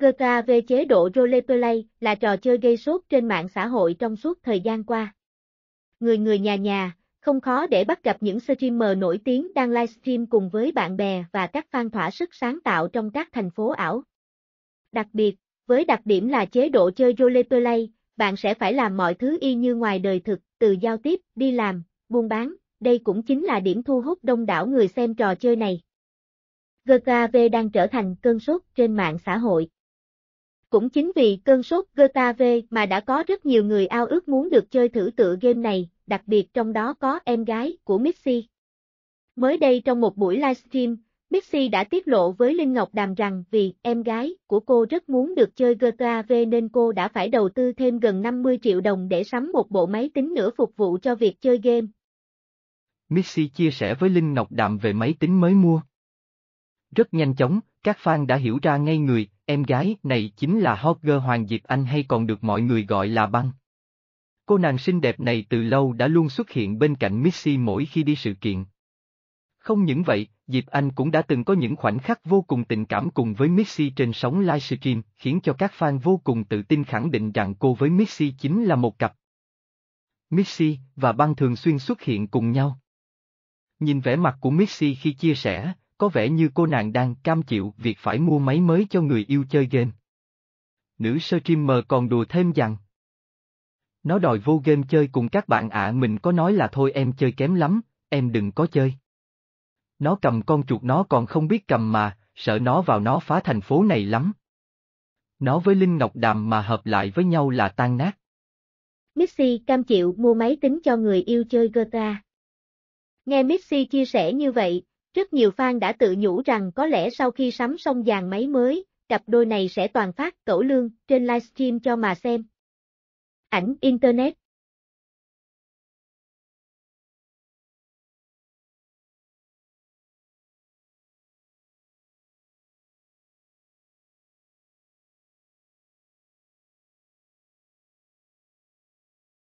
Gertrude về chế độ Roleplay là trò chơi gây sốt trên mạng xã hội trong suốt thời gian qua. Người người nhà nhà, không khó để bắt gặp những streamer nổi tiếng đang livestream cùng với bạn bè và các fan thỏa sức sáng tạo trong các thành phố ảo. Đặc biệt, với đặc điểm là chế độ chơi Roleplay, bạn sẽ phải làm mọi thứ y như ngoài đời thực, từ giao tiếp, đi làm, buôn bán, đây cũng chính là điểm thu hút đông đảo người xem trò chơi này. GKV đang trở thành cơn sốt trên mạng xã hội. Cũng chính vì cơn sốt GTA V mà đã có rất nhiều người ao ước muốn được chơi thử tựa game này, đặc biệt trong đó có em gái của Mixi. Mới đây trong một buổi livestream, Mixi đã tiết lộ với Linh Ngọc Đàm rằng vì em gái của cô rất muốn được chơi GTA V nên cô đã phải đầu tư thêm gần 50 triệu đồng để sắm một bộ máy tính nữa phục vụ cho việc chơi game. Mixi chia sẻ với Linh Ngọc Đàm về máy tính mới mua. Rất nhanh chóng, các fan đã hiểu ra ngay người, em gái này chính là hot Hoàng Diệp Anh hay còn được mọi người gọi là băng. Cô nàng xinh đẹp này từ lâu đã luôn xuất hiện bên cạnh Missy mỗi khi đi sự kiện. Không những vậy, Diệp Anh cũng đã từng có những khoảnh khắc vô cùng tình cảm cùng với Missy trên sóng livestream, khiến cho các fan vô cùng tự tin khẳng định rằng cô với Missy chính là một cặp. Missy và băng thường xuyên xuất hiện cùng nhau. Nhìn vẻ mặt của Missy khi chia sẻ, có vẻ như cô nàng đang cam chịu việc phải mua máy mới cho người yêu chơi game. Nữ streamer còn đùa thêm rằng. Nó đòi vô game chơi cùng các bạn ạ mình có nói là thôi em chơi kém lắm, em đừng có chơi. Nó cầm con chuột nó còn không biết cầm mà, sợ nó vào nó phá thành phố này lắm. Nó với Linh Ngọc Đàm mà hợp lại với nhau là tan nát. Missy cam chịu mua máy tính cho người yêu chơi GTA. Nghe Missy chia sẻ như vậy, rất nhiều fan đã tự nhủ rằng có lẽ sau khi sắm xong dàn máy mới, cặp đôi này sẽ toàn phát cẩu lương trên livestream cho mà xem. Ảnh Internet